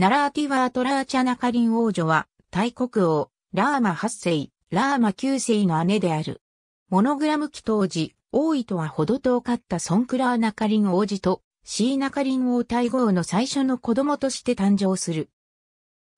ナラーティワートラーチャナカリン王女は、大国王、ラーマ8世、ラーマ9世の姉である。モノグラム期当時、王位とはほど遠かったソンクラーナカリン王子と、シーナカリン王大号の最初の子供として誕生する。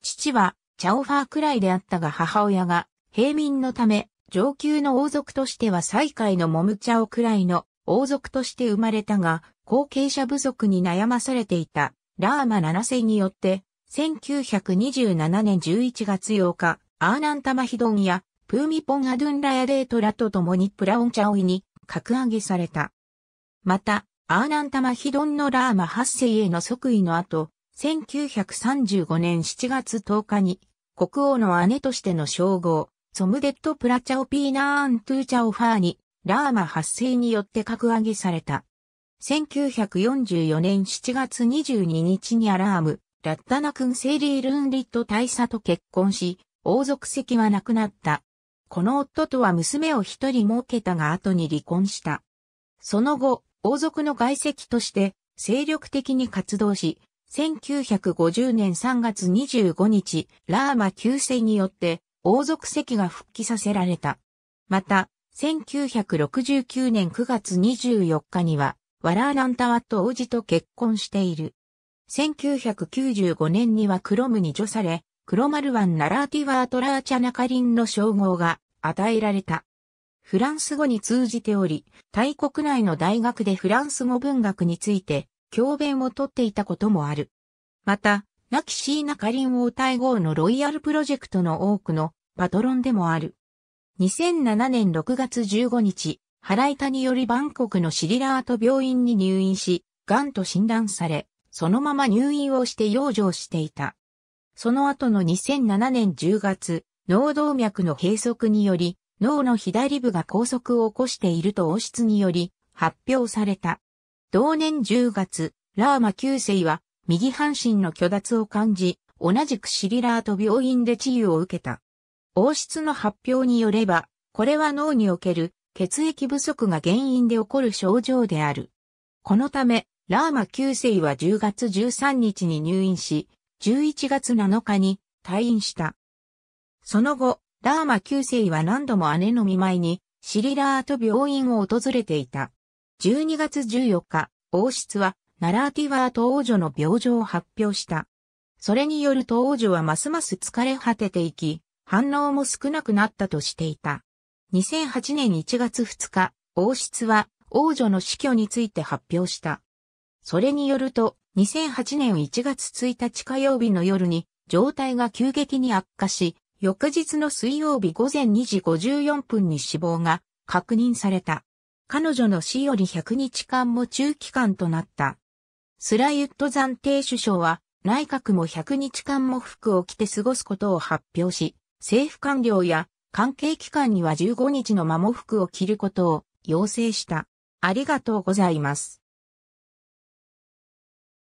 父は、チャオファーくらいであったが母親が、平民のため、上級の王族としては最下位のモムチャオくらいの王族として生まれたが、後継者不足に悩まされていた、ラーマ7世によって、1927年11月8日、アーナンタマヒドンやプーミポンアドゥンラヤレートらと共にプラオンチャオイに格上げされた。また、アーナンタマヒドンのラーマ8世への即位の後、1935年7月10日に国王の姉としての称号、ソムデットプラチャオピーナーントゥーチャオファーにラーマ8世によって格上げされた。1944年7月22日にアラーム、ラッタナ君セリー・ルンリット大佐と結婚し、王族席はなくなった。この夫とは娘を一人設けたが後に離婚した。その後、王族の外籍として精力的に活動し、1950年3月25日、ラーマ9世によって王族席が復帰させられた。また、1969年9月24日には、ワラーナンタワット王子と結婚している。1995年にはクロムに除され、クロマルワン・ナラーティワート・ラーチャナカリンの称号が与えられた。フランス語に通じており、タイ国内の大学でフランス語文学について教鞭をとっていたこともある。また、亡きシーナ・カリン・王ータイ号のロイヤルプロジェクトの多くのパトロンでもある。2007年6月15日、イタによりバンコクのシリラート病院に入院し、癌と診断され、そのまま入院をして養生していた。その後の2007年10月、脳動脈の閉塞により、脳の左部が拘束を起こしていると王室により発表された。同年10月、ラーマ9世は右半身の虚脱を感じ、同じくシリラーと病院で治癒を受けた。王室の発表によれば、これは脳における血液不足が原因で起こる症状である。このため、ラーマ9世は10月13日に入院し、11月7日に退院した。その後、ラーマ9世は何度も姉の見舞いに、シリラーと病院を訪れていた。12月14日、王室は、ナラーティワーと王女の病状を発表した。それによると王女はますます疲れ果てていき、反応も少なくなったとしていた。2008年1月2日、王室は王女の死去について発表した。それによると、2008年1月1日火曜日の夜に、状態が急激に悪化し、翌日の水曜日午前2時54分に死亡が確認された。彼女の死より100日間も中期間となった。スライウッド暫定首相は、内閣も100日間も服を着て過ごすことを発表し、政府官僚や関係機関には15日の間も服を着ることを要請した。ありがとうございます。